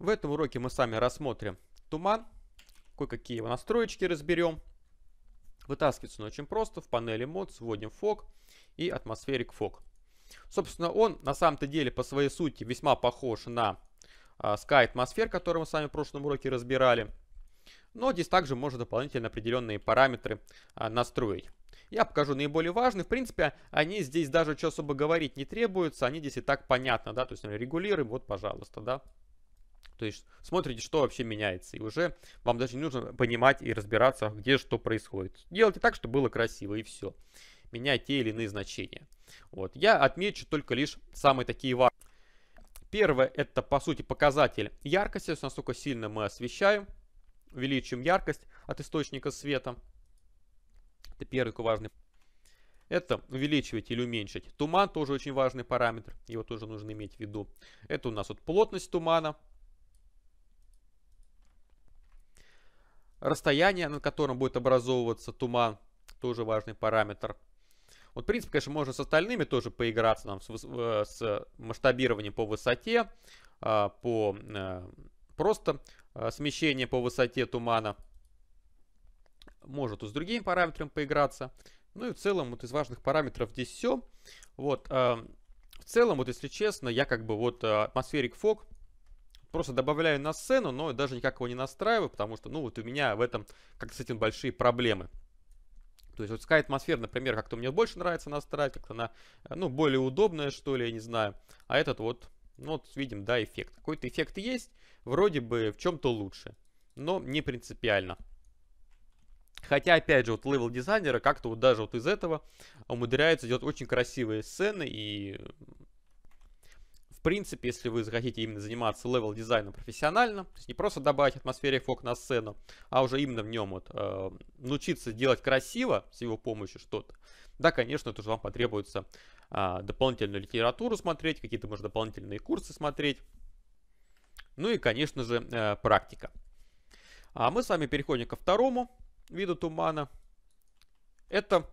В этом уроке мы с вами рассмотрим туман, кое-какие его настроечки разберем. Вытаскивается он очень просто. В панели мод сводим фок и атмосферик фок. Собственно, он на самом-то деле по своей сути весьма похож на а, Sky Atmosphere, который мы с вами в прошлом уроке разбирали. Но здесь также можно дополнительно определенные параметры а, настроить. Я покажу наиболее важные. В принципе, они здесь даже что особо говорить не требуются, Они здесь и так понятно, да. То есть регулируем, вот, пожалуйста, да. То есть смотрите, что вообще меняется. И уже вам даже не нужно понимать и разбираться, где что происходит. Делайте так, чтобы было красиво и все. Меняйте те или иные значения. Вот. Я отмечу только лишь самые такие важные. Первое это по сути показатель яркости, насколько сильно мы освещаем. Увеличим яркость от источника света. Это первый важный. Это увеличивать или уменьшить. Туман тоже очень важный параметр, его тоже нужно иметь в виду. Это у нас вот плотность тумана, Расстояние, на котором будет образовываться туман, тоже важный параметр. Вот, в принципе, конечно, можно с остальными тоже поиграться там с, э, с масштабированием по высоте, а, по э, просто э, смещение по высоте тумана. Может, и с другими параметрами поиграться. Ну и в целом, вот из важных параметров здесь все. Вот, в целом, вот если честно, я как бы вот атмосферик фок просто добавляю на сцену, но даже никак его не настраиваю, потому что, ну, вот у меня в этом, как с этим, большие проблемы. То есть вот Sky атмосфера, например, как-то мне больше нравится настраивать, как-то она, э, ну, более удобная, что ли, я не знаю. А этот вот, ну, вот видим, да, эффект. Какой-то эффект есть, вроде бы в чем-то лучше, но не принципиально. Хотя, опять же, вот левел дизайнера, как-то вот даже вот из этого умудряются делать очень красивые сцены и в принципе, если вы захотите именно заниматься левел-дизайном профессионально, то есть не просто добавить атмосферик фок на сцену, а уже именно в нем вот, э, научиться делать красиво с его помощью что-то, да, конечно, тоже вам потребуется э, дополнительную литературу смотреть, какие-то, может, дополнительные курсы смотреть, ну и, конечно же, э, практика. А мы с вами переходим ко второму виду тумана. Это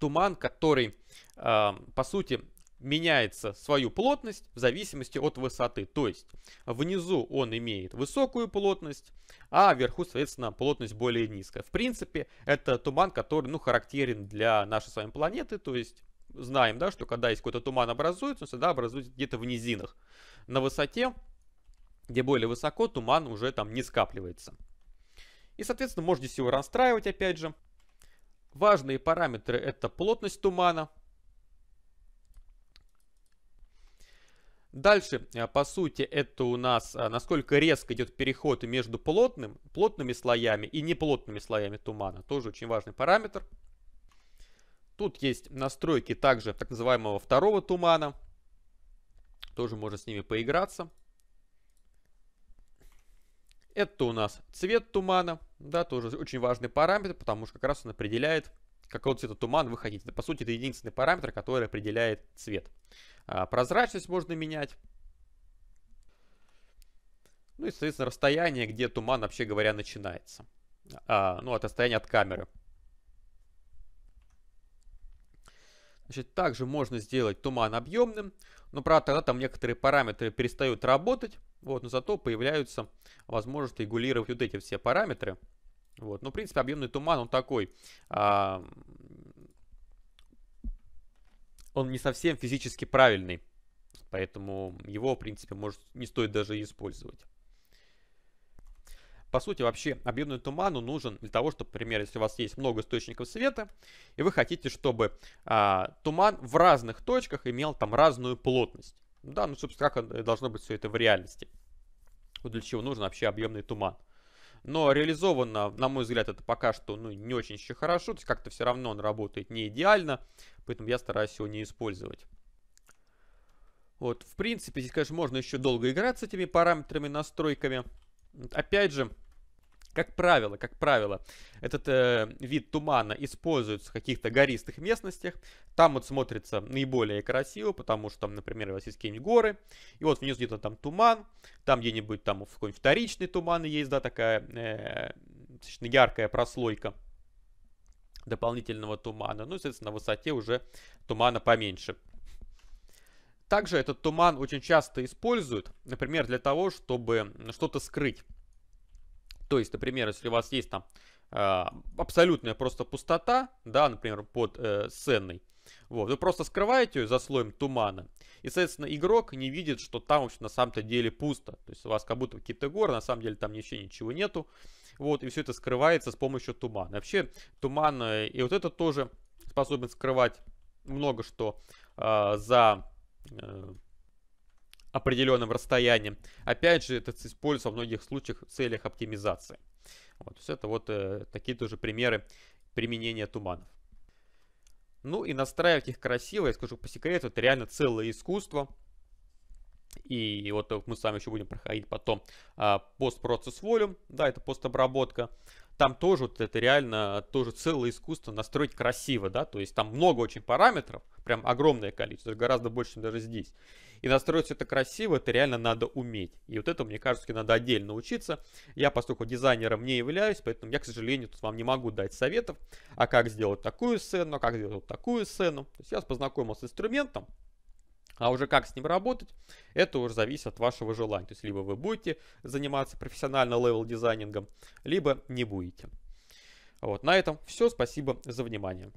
туман, который, э, по сути, меняется свою плотность в зависимости от высоты. То есть внизу он имеет высокую плотность, а вверху, соответственно, плотность более низкая. В принципе, это туман, который ну, характерен для нашей с вами планеты. То есть знаем, да, что когда есть какой-то туман образуется, он всегда образуется где-то в низинах. На высоте, где более высоко, туман уже там не скапливается. И, соответственно, можете здесь его расстраивать, опять же. Важные параметры это плотность тумана, Дальше, э, по сути, это у нас, э, насколько резко идет переход между плотным, плотными слоями и неплотными слоями тумана. Тоже очень важный параметр. Тут есть настройки также так называемого второго тумана. Тоже можно с ними поиграться. Это у нас цвет тумана. Да, тоже очень важный параметр, потому что как раз он определяет, какого цвета туман вы хотите. по сути, это единственный параметр, который определяет цвет. А, прозрачность можно менять. Ну и, соответственно, расстояние, где туман, вообще говоря, начинается. А, ну, от расстояния от камеры. Значит, также можно сделать туман объемным, но, правда, тогда там некоторые параметры перестают работать, вот, но зато появляются возможности регулировать вот эти все параметры. Вот. Но, ну, в принципе, объемный туман, он такой... А, он не совсем физически правильный. Поэтому его, в принципе, может, не стоит даже использовать. По сути, вообще объемный туман нужен для того, чтобы, например, если у вас есть много источников света, и вы хотите, чтобы а, туман в разных точках имел там разную плотность. Да, ну, собственно, как э, должно быть все это в реальности. Вот для чего нужен вообще объемный туман но реализовано, на мой взгляд, это пока что ну, не очень еще хорошо, то есть как-то все равно он работает не идеально, поэтому я стараюсь его не использовать. Вот, в принципе, здесь, конечно, можно еще долго играть с этими параметрами, настройками. Опять же, как правило, как правило, этот э, вид тумана используется в каких-то гористых местностях. Там вот смотрится наиболее красиво, потому что там, например, у вас есть какие-нибудь горы, и вот внизу где-то там туман, там где-нибудь там какой-нибудь вторичный туман есть, да, такая э, достаточно яркая прослойка дополнительного тумана. Ну, соответственно, на высоте уже тумана поменьше. Также этот туман очень часто используют, например, для того, чтобы что-то скрыть. То есть, например, если у вас есть там а, абсолютная просто пустота, да, например, под э, сценой, вот, вы просто скрываете ее за слоем тумана, и, соответственно, игрок не видит, что там, в общем, на самом-то деле пусто. То есть у вас как будто какие-то горы, на самом деле там вообще ничего нету, вот, и все это скрывается с помощью тумана. Вообще, туман, э, и вот это тоже способен скрывать много что э, за... Э, определенным расстоянием. Опять же, это используется в многих случаях в целях оптимизации. Вот, то это вот э, такие тоже примеры применения туманов. Ну и настраивать их красиво, я скажу по секрету, это реально целое искусство. И, вот мы с вами еще будем проходить потом а, постпроцесс а, volume, да, это постобработка. Там тоже вот это реально тоже целое искусство настроить красиво, да, то есть там много очень параметров, прям огромное количество, гораздо больше, чем даже здесь. И настроить все это красиво, это реально надо уметь. И вот это, мне кажется, надо отдельно учиться. Я, поскольку дизайнером не являюсь, поэтому я, к сожалению, тут вам не могу дать советов, а как сделать такую сцену, а как сделать такую сцену. То есть я познакомился с инструментом, а уже как с ним работать, это уже зависит от вашего желания. То есть, либо вы будете заниматься профессионально левел-дизайнингом, либо не будете. Вот, на этом все. Спасибо за внимание.